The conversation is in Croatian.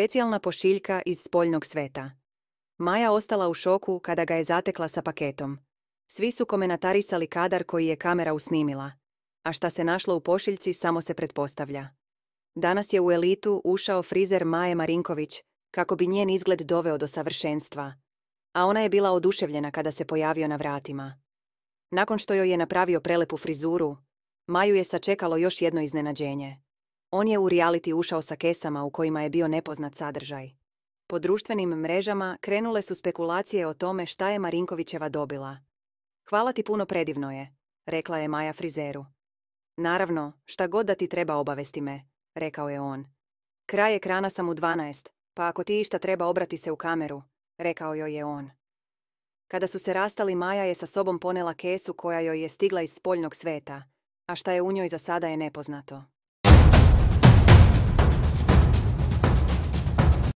specijalna pošiljka iz spoljnog sveta. Maja ostala u šoku kada ga je zatekla sa paketom. Svi su komenatarisali kadar koji je kamera usnimila. A šta se našlo u pošiljci samo se pretpostavlja. Danas je u elitu ušao frizer Maje Marinković kako bi njen izgled doveo do savršenstva. A ona je bila oduševljena kada se pojavio na vratima. Nakon što joj je napravio prelepu frizuru, Maju je sačekalo još jedno iznenađenje. On je u reality ušao sa kesama u kojima je bio nepoznat sadržaj. Po društvenim mrežama krenule su spekulacije o tome šta je Marinkovićeva dobila. Hvala ti puno predivno je, rekla je Maja frizeru. Naravno, šta god da ti treba obavesti me, rekao je on. Kraj ekrana sam u 12, pa ako ti išta treba obrati se u kameru, rekao joj je on. Kada su se rastali Maja je sa sobom ponela kesu koja joj je stigla iz spoljnog sveta, a šta je u njoj za sada je nepoznato.